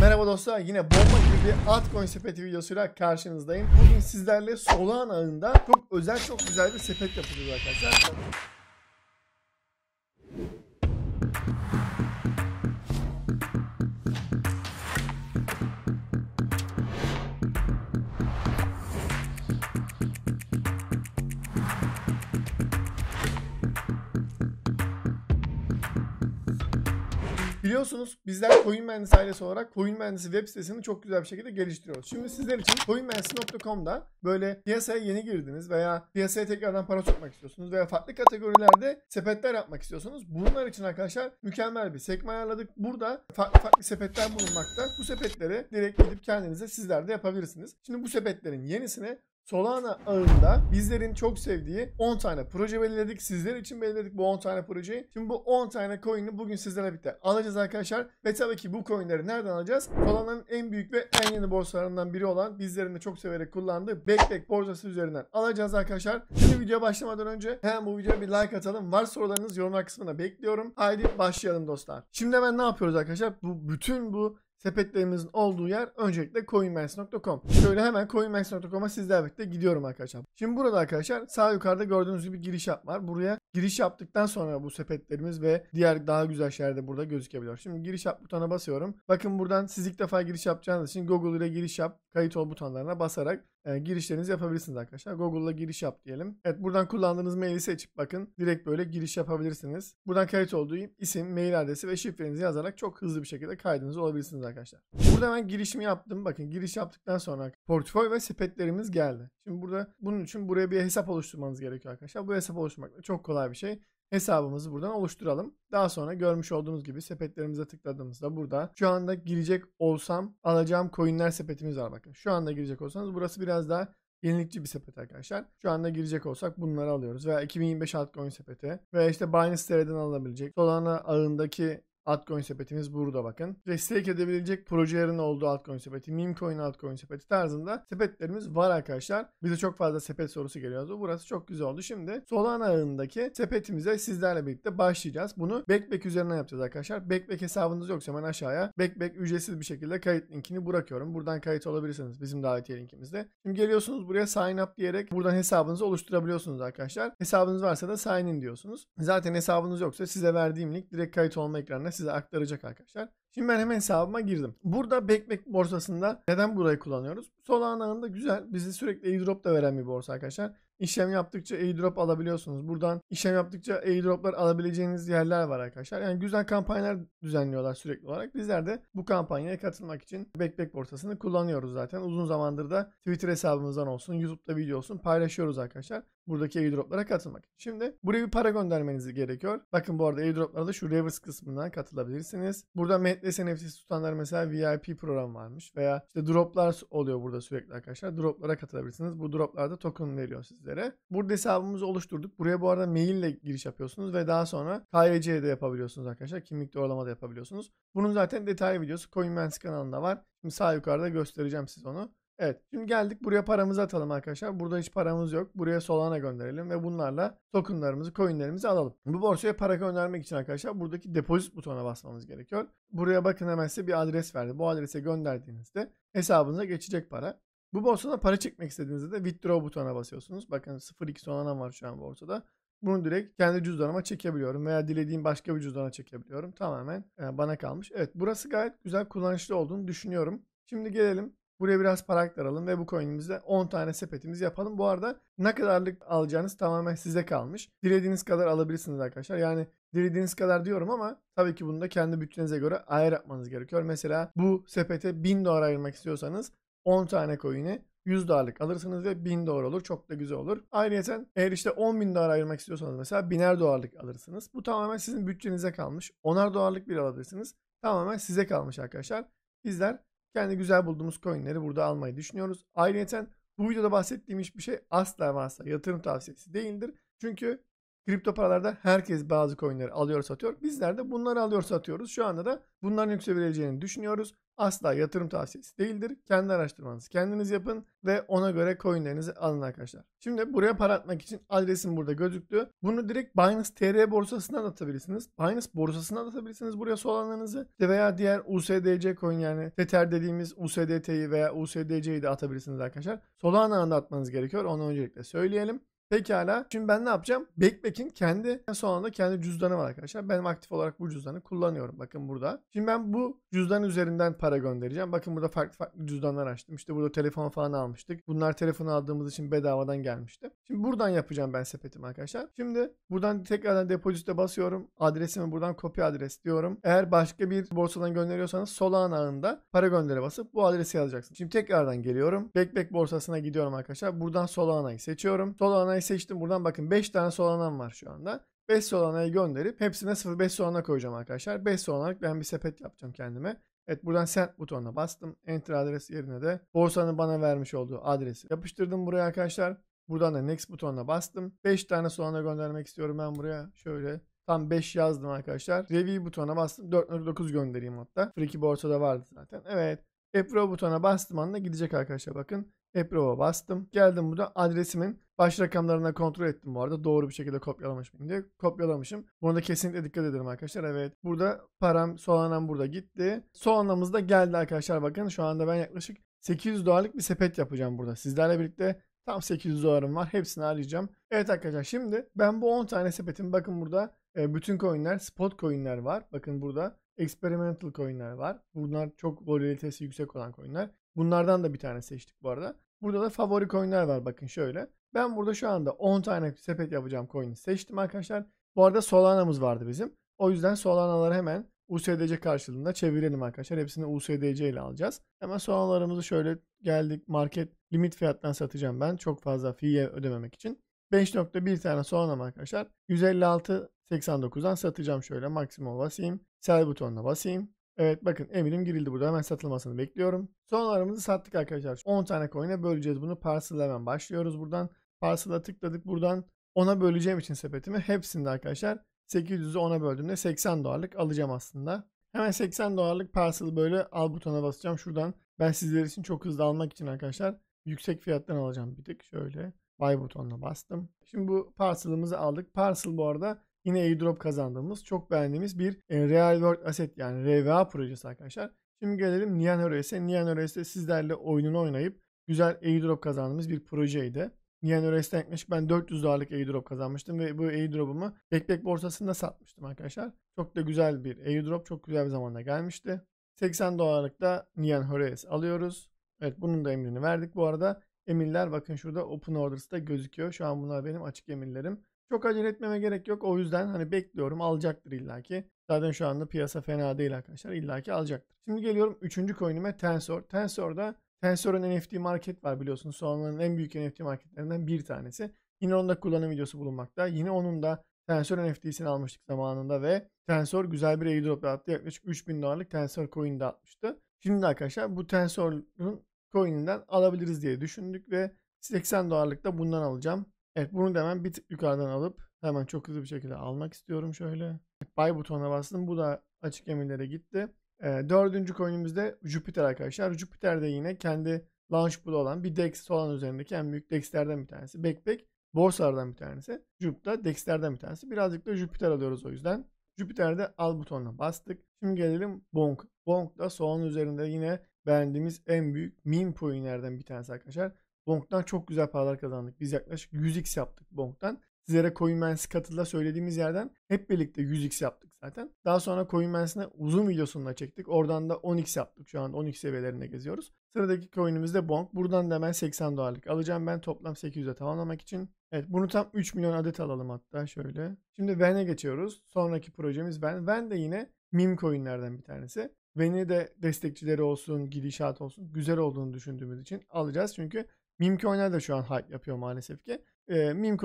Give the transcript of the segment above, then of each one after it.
Merhaba dostlar yine bomba gibi bir altcoin sepeti videosuyla karşınızdayım. Bugün sizlerle Solana ağında çok özel çok güzel bir sepet yapacağız arkadaşlar. Biliyorsunuz bizler Coin Mühendisi ailesi olarak Coin Mühendisi web sitesini çok güzel bir şekilde geliştiriyoruz. Şimdi sizler için coinmühendisi.com'da böyle piyasaya yeni girdiniz veya piyasaya tekrardan para sokmak istiyorsunuz veya farklı kategorilerde sepetler yapmak istiyorsunuz. Bunlar için arkadaşlar mükemmel bir sekme ayarladık. Burada farklı farklı sepetler bulunmakta. Bu sepetleri direkt gidip kendinize sizler de yapabilirsiniz. Şimdi bu sepetlerin yenisine Solana ağında bizlerin çok sevdiği 10 tane proje belirledik. Sizler için belirledik bu 10 tane projeyi. Şimdi bu 10 tane coin'i bugün sizlere birlikte alacağız arkadaşlar. Ve tabii ki bu coin'leri nereden alacağız? Solana'nın en büyük ve en yeni borsalarından biri olan bizlerin de çok severek kullandığı Backpack borsası üzerinden alacağız arkadaşlar. Şimdi video başlamadan önce hemen bu videoya bir like atalım. Var sorularınız yorumlar kısmına bekliyorum. Haydi başlayalım dostlar. Şimdi hemen ne yapıyoruz arkadaşlar? Bu bütün bu sepetlerimizin olduğu yer öncelikle coinmers.com. Şöyle hemen coinmers.com'a sizlerle birlikte gidiyorum arkadaşlar. Şimdi burada arkadaşlar sağ yukarıda gördüğünüz gibi giriş yap var. Buraya giriş yaptıktan sonra bu sepetlerimiz ve diğer daha güzel şeyler de burada gözükebiliyor. Şimdi giriş yap butonuna basıyorum. Bakın buradan siz ilk defa giriş yapacağınız için Google ile giriş yap kayıt ol butonlarına basarak e, girişlerinizi yapabilirsiniz arkadaşlar. Google'la giriş yap diyelim. Evet buradan kullandığınız maili seçip bakın direkt böyle giriş yapabilirsiniz. Buradan kayıt olduğu isim, mail adresi ve şifrenizi yazarak çok hızlı bir şekilde kaydınız olabilirsiniz arkadaşlar. Burada ben girişimi yaptım. Bakın giriş yaptıktan sonra portföy ve sepetlerimiz geldi. Şimdi burada bunun için buraya bir hesap oluşturmanız gerekiyor arkadaşlar. Bu hesap oluşturmak da çok kolay bir şey hesabımızı buradan oluşturalım. Daha sonra görmüş olduğunuz gibi sepetlerimize tıkladığımızda burada şu anda girecek olsam alacağım coinler sepetimiz var bakın. Şu anda girecek olsanız burası biraz daha yenilikçi bir sepet arkadaşlar. Şu anda girecek olsak bunları alıyoruz. Veya 2025 altcoin sepeti veya işte Binance TR'den alınabilecek. Solana ağındaki altcoin sepetimiz burada bakın. Destek edebilecek projelerin olduğu altcoin sepeti, meme coin altcoin sepeti tarzında sepetlerimiz var arkadaşlar. Bize çok fazla sepet sorusu geliyordu. Burası çok güzel oldu. Şimdi Solana ağındaki sepetimize sizlerle birlikte başlayacağız. Bunu backback üzerinden yapacağız arkadaşlar. Backback hesabınız yoksa hemen aşağıya backback ücretsiz bir şekilde kayıt linkini bırakıyorum. Buradan kayıt olabilirsiniz bizim davetiye linkimizde. Şimdi geliyorsunuz buraya sign up diyerek buradan hesabınızı oluşturabiliyorsunuz arkadaşlar. Hesabınız varsa da sign in diyorsunuz. Zaten hesabınız yoksa size verdiğim link direkt kayıt olma ekranına size aktaracak arkadaşlar. Şimdi ben hemen hesabıma girdim. Burada Backpack borsasında neden burayı kullanıyoruz? Solana'nın da güzel. Bizi sürekli airdrop da veren bir borsa arkadaşlar. İşlem yaptıkça airdrop alabiliyorsunuz. Buradan işlem yaptıkça airdroplar alabileceğiniz yerler var arkadaşlar. Yani güzel kampanyalar düzenliyorlar sürekli olarak. Bizler de bu kampanyaya katılmak için Backpack borsasını kullanıyoruz zaten. Uzun zamandır da Twitter hesabımızdan olsun, YouTube'da video olsun paylaşıyoruz arkadaşlar buradaki airdroplara katılmak. Şimdi buraya bir para göndermeniz gerekiyor. Bakın bu arada airdroplara da şu Reverse kısmından katılabilirsiniz. Burada Metles NFT'si tutanlar mesela VIP program varmış veya işte droplar oluyor burada sürekli arkadaşlar. Droplara katılabilirsiniz. Bu droplarda token veriyor sizlere. Burada hesabımızı oluşturduk. Buraya bu arada maille giriş yapıyorsunuz ve daha sonra de yapabiliyorsunuz arkadaşlar. Kimlik doğrulama da yapabiliyorsunuz. Bunun zaten detaylı videosu CoinMans kanalında var. Şimdi sağ yukarıda göstereceğim size onu. Evet şimdi geldik buraya paramızı atalım arkadaşlar. Burada hiç paramız yok. Buraya Solana gönderelim ve bunlarla tokenlarımızı, coinlerimizi alalım. Bu borsaya para göndermek için arkadaşlar buradaki depozit butonuna basmamız gerekiyor. Buraya bakın hemen size bir adres verdi. Bu adrese gönderdiğinizde hesabınıza geçecek para. Bu borsada para çekmek istediğinizde de withdraw butonuna basıyorsunuz. Bakın 0.2 Solana var şu an borsada. Bunu direkt kendi cüzdanıma çekebiliyorum veya dilediğim başka bir cüzdana çekebiliyorum. Tamamen e, bana kalmış. Evet burası gayet güzel kullanışlı olduğunu düşünüyorum. Şimdi gelelim Buraya biraz para aktaralım ve bu coin'imizle 10 tane sepetimiz yapalım. Bu arada ne kadarlık alacağınız tamamen size kalmış. Dilediğiniz kadar alabilirsiniz arkadaşlar. Yani dilediğiniz kadar diyorum ama tabii ki bunu da kendi bütçenize göre ayar yapmanız gerekiyor. Mesela bu sepete 1000 dolar ayırmak istiyorsanız 10 tane coin'i 100 dolarlık alırsınız ve 1000 dolar olur. Çok da güzel olur. Ayrıca eğer işte 10 bin dolar ayırmak istiyorsanız mesela biner dolarlık alırsınız. Bu tamamen sizin bütçenize kalmış. Onar dolarlık bir alabilirsiniz. Tamamen size kalmış arkadaşlar. Bizler kendi güzel bulduğumuz coinleri burada almayı düşünüyoruz. Ayrıca bu videoda bahsettiğim hiçbir şey asla ve asla yatırım tavsiyesi değildir. Çünkü kripto paralarda herkes bazı coinleri alıyor satıyor. Bizler de bunları alıyor satıyoruz. Şu anda da bunların yükselebileceğini düşünüyoruz asla yatırım tavsiyesi değildir. Kendi araştırmanızı kendiniz yapın ve ona göre coinlerinizi alın arkadaşlar. Şimdi buraya para atmak için adresim burada gözüktü. Bunu direkt Binance TR borsasına atabilirsiniz. Binance borsasına atabilirsiniz buraya solanlarınızı veya diğer USDC coin yani Tether dediğimiz USDT'yi veya USDC'yi de atabilirsiniz arkadaşlar. Solana'da atmanız gerekiyor. Onu öncelikle söyleyelim. Pekala. Şimdi ben ne yapacağım? Backpack'in kendi son anda kendi cüzdanı var arkadaşlar. Ben aktif olarak bu cüzdanı kullanıyorum. Bakın burada. Şimdi ben bu cüzdan üzerinden para göndereceğim. Bakın burada farklı farklı cüzdanlar açtım. İşte burada telefon falan almıştık. Bunlar telefon aldığımız için bedavadan gelmişti. Şimdi buradan yapacağım ben sepetimi arkadaşlar. Şimdi buradan tekrardan depozite basıyorum. Adresimi buradan kopya adres diyorum. Eğer başka bir borsadan gönderiyorsanız sol ağında para göndere basıp bu adresi yazacaksın. Şimdi tekrardan geliyorum. Backpack borsasına gidiyorum arkadaşlar. Buradan sol Solana'yı seçiyorum. Sol Solana'yı solanayı seçtim. Buradan bakın 5 tane solanam var şu anda. 5 solanayı gönderip hepsine 0.5 solana koyacağım arkadaşlar. 5 solanalık ben bir sepet yapacağım kendime. Evet buradan send butonuna bastım. Enter adres yerine de borsanın bana vermiş olduğu adresi yapıştırdım buraya arkadaşlar. Buradan da next butonuna bastım. 5 tane solana göndermek istiyorum ben buraya. Şöyle Tam 5 yazdım arkadaşlar. Review butonuna bastım. 4.9 göndereyim hatta. Friki borsada vardı zaten. Evet. Approve butonuna bastım anda gidecek arkadaşlar bakın. Approve'a bastım. Geldim burada adresimin baş rakamlarına kontrol ettim bu arada. Doğru bir şekilde kopyalamış mıyım diye. Kopyalamışım. Buna da kesinlikle dikkat edelim arkadaşlar. Evet. Burada param soğanam burada gitti. Soğanamız da geldi arkadaşlar. Bakın şu anda ben yaklaşık 800 dolarlık bir sepet yapacağım burada. Sizlerle birlikte tam 800 dolarım var. Hepsini arayacağım. Evet arkadaşlar şimdi ben bu 10 tane sepetim. Bakın burada e, bütün coinler spot coinler var. Bakın burada experimental coinler var. Bunlar çok volatilitesi yüksek olan coinler. Bunlardan da bir tane seçtik bu arada. Burada da favori coinler var bakın şöyle. Ben burada şu anda 10 tane sepet yapacağım coin'i seçtim arkadaşlar. Bu arada Solana'mız vardı bizim. O yüzden Solana'ları hemen USDC karşılığında çevirelim arkadaşlar. Hepsini USDC ile alacağız. Hemen Solana'larımızı şöyle geldik market limit fiyattan satacağım ben. Çok fazla fiye ödememek için. 5.1 tane Solana'm arkadaşlar. 156.89'dan satacağım şöyle maksimum basayım. Sell butonuna basayım. Evet bakın eminim girildi burada. Hemen satılmasını bekliyorum. Son aramızı sattık arkadaşlar. 10 tane coin'e böleceğiz bunu. Parcel hemen başlıyoruz buradan. Parcel'a tıkladık buradan. ona böleceğim için sepetimi hepsinde arkadaşlar 800'ü 10'a böldüğümde 80 dolarlık alacağım aslında. Hemen 80 dolarlık parcel böyle al butona basacağım. Şuradan ben sizler için çok hızlı almak için arkadaşlar yüksek fiyattan alacağım bir tık. Şöyle buy butonuna bastım. Şimdi bu parcel'ımızı aldık. Parcel bu arada Yine airdrop kazandığımız, çok beğendiğimiz bir e, real world asset yani RWA projesi arkadaşlar. Şimdi gelelim Nian Öres'e. Nian Öres'te sizlerle oyununu oynayıp güzel airdrop kazandığımız bir projeydi. Nian Öres'ten yaklaşık ben 400 dolarlık airdrop kazanmıştım ve bu airdrop'umu Backpack borsasında satmıştım arkadaşlar. Çok da güzel bir airdrop, çok güzel bir zamanda gelmişti. 80 dolarlık da Nian Hores alıyoruz. Evet bunun da emrini verdik. Bu arada emirler bakın şurada Open Orders da gözüküyor. Şu an bunlar benim açık emirlerim. Çok acele etmeme gerek yok. O yüzden hani bekliyorum alacaktır illaki. Zaten şu anda piyasa fena değil arkadaşlar. illaki alacaktır. Şimdi geliyorum 3. coin'ime Tensor. Tensor'da Tensor'un NFT market var biliyorsunuz. Sonraların en büyük NFT marketlerinden bir tanesi. Yine onda kullanım videosu bulunmakta. Yine onun da Tensor NFT'sini almıştık zamanında ve Tensor güzel bir airdrop yaptı. Yaklaşık 3000 dolarlık Tensor coin de atmıştı. Şimdi arkadaşlar bu Tensor'un coin'inden alabiliriz diye düşündük ve 80 dolarlık da bundan alacağım. Evet bunu da hemen bir tık yukarıdan alıp hemen çok hızlı bir şekilde almak istiyorum şöyle. Buy butonuna bastım. Bu da açık emirlere gitti. E, dördüncü coin'imizde Jupiter arkadaşlar. Jupiter de yine kendi launch pool olan bir DEX olan üzerindeki en büyük DEX'lerden bir tanesi. Backpack borsalardan bir tanesi. Jupiter DEX'lerden bir tanesi. Birazcık da Jupiter alıyoruz o yüzden. Jupiter'de al butonuna bastık. Şimdi gelelim Bonk. Bonk da soğan üzerinde yine beğendiğimiz en büyük meme coinlerden bir tanesi arkadaşlar. Bonk'tan çok güzel paralar kazandık. Biz yaklaşık 100x yaptık Bonk'tan. Sizlere CoinMans katıla söylediğimiz yerden hep birlikte 100x yaptık zaten. Daha sonra CoinMans'ine uzun videosunu da çektik. Oradan da 10x yaptık. Şu an 10x seviyelerinde geziyoruz. Sıradaki coin'imiz de Bonk. Buradan da hemen 80 dolarlık alacağım ben toplam 800'e tamamlamak için. Evet bunu tam 3 milyon adet alalım hatta şöyle. Şimdi Ven'e geçiyoruz. Sonraki projemiz Ven. Ven de yine meme coin'lerden bir tanesi. Ven'i de destekçileri olsun, gidişat olsun güzel olduğunu düşündüğümüz için alacağız. Çünkü Meme de şu an hype yapıyor maalesef ki. E, ee, meme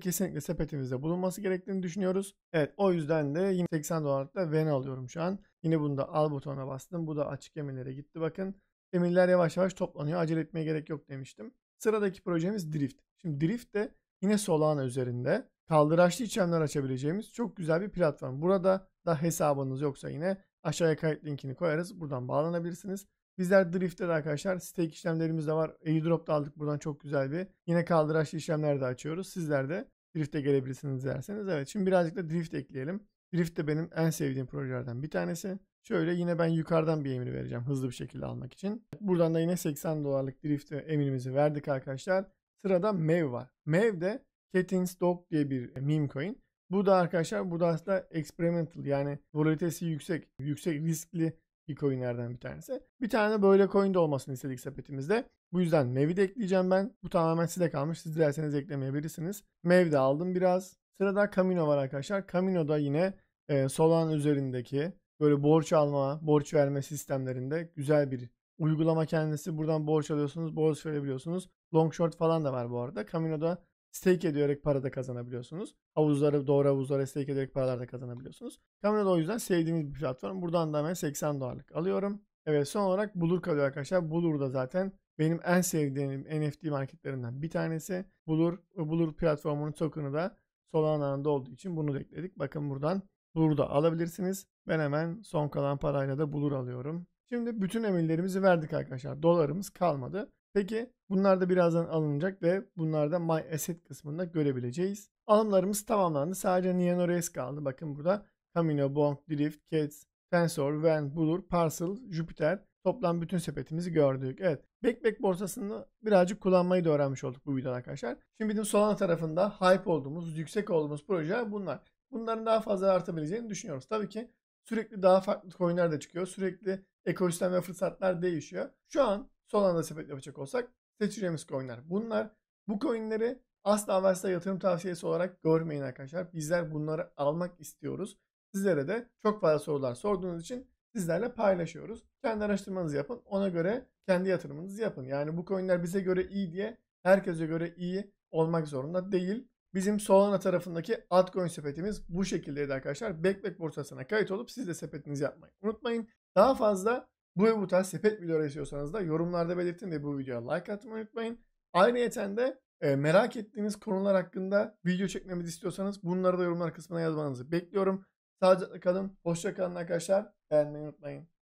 kesinlikle sepetimizde bulunması gerektiğini düşünüyoruz. Evet o yüzden de yine 80 dolarlıkta VEN alıyorum şu an. Yine bunu da al butonuna bastım. Bu da açık emirlere gitti bakın. Emirler yavaş yavaş toplanıyor. Acele etmeye gerek yok demiştim. Sıradaki projemiz Drift. Şimdi Drift de yine Solana üzerinde kaldıraçlı işlemler açabileceğimiz çok güzel bir platform. Burada da hesabınız yoksa yine aşağıya kayıt linkini koyarız. Buradan bağlanabilirsiniz. Bizler Drift'te de arkadaşlar stake işlemlerimiz de var. Airdrop da aldık buradan çok güzel bir. Yine kaldıraçlı işlemler de açıyoruz. Sizler de Drift'e gelebilirsiniz derseniz. Evet şimdi birazcık da Drift ekleyelim. Drift de benim en sevdiğim projelerden bir tanesi. Şöyle yine ben yukarıdan bir emir vereceğim hızlı bir şekilde almak için. Buradan da yine 80 dolarlık drift emirimizi verdik arkadaşlar. Sırada MEV var. MEV de Catins Dog diye bir meme coin. Bu da arkadaşlar bu da aslında experimental yani volatilitesi yüksek, yüksek riskli ilk coinlerden bir tanesi. Bir tane böyle coin de olmasını istedik sepetimizde. Bu yüzden Mev'i de ekleyeceğim ben. Bu tamamen size kalmış. Siz dilerseniz eklemeyebilirsiniz. Mev de aldım biraz. Sırada Camino var arkadaşlar. Camino da yine e, Solana üzerindeki böyle borç alma, borç verme sistemlerinde güzel bir uygulama kendisi. Buradan borç alıyorsunuz, borç verebiliyorsunuz. Long short falan da var bu arada. Camino'da stake ederek para da kazanabiliyorsunuz. Havuzları doğru havuzlara stake ederek paralar da kazanabiliyorsunuz. Kamerada o yüzden sevdiğimiz bir platform. Buradan da ben 80 dolarlık alıyorum. Evet son olarak Bulur kalıyor arkadaşlar. Bulur da zaten benim en sevdiğim NFT marketlerinden bir tanesi. Bulur, Bulur platformunun token'ı da Solana'nda olduğu için bunu da ekledik. Bakın buradan da alabilirsiniz. Ben hemen son kalan parayla da Bulur alıyorum. Şimdi bütün emirlerimizi verdik arkadaşlar. Dolarımız kalmadı. Peki bunlar da birazdan alınacak ve bunlar da My Asset kısmında görebileceğiz. Alımlarımız tamamlandı. Sadece Nianor kaldı. Bakın burada Camino, Bonk, Drift, Kids, Tensor, Van Bulur, Parcel, Jupiter toplam bütün sepetimizi gördük. Evet. Backpack borsasını birazcık kullanmayı da öğrenmiş olduk bu videoda arkadaşlar. Şimdi bizim Solana tarafında hype olduğumuz, yüksek olduğumuz projeler bunlar. Bunların daha fazla artabileceğini düşünüyoruz. Tabii ki sürekli daha farklı coinler de çıkıyor. Sürekli ekosistem ve fırsatlar değişiyor. Şu an son anda sepet yapacak olsak seçeceğimiz coinler bunlar. Bu coinleri asla ve asla yatırım tavsiyesi olarak görmeyin arkadaşlar. Bizler bunları almak istiyoruz. Sizlere de çok fazla sorular sorduğunuz için sizlerle paylaşıyoruz. Kendi araştırmanızı yapın. Ona göre kendi yatırımınızı yapın. Yani bu coinler bize göre iyi diye herkese göre iyi olmak zorunda değil. Bizim Solana tarafındaki altcoin sepetimiz bu şekildeydi arkadaşlar. Backback borsasına kayıt olup siz de sepetinizi yapmayı unutmayın. Daha fazla bu ve bu tarz sepet videoları istiyorsanız da yorumlarda belirtin ve bu videoya like atmayı unutmayın. Ayrıca de e, merak ettiğiniz konular hakkında video çekmemizi istiyorsanız bunları da yorumlar kısmına yazmanızı bekliyorum. Sağlıcakla kalın. Hoşça kalın arkadaşlar. Beğenmeyi unutmayın.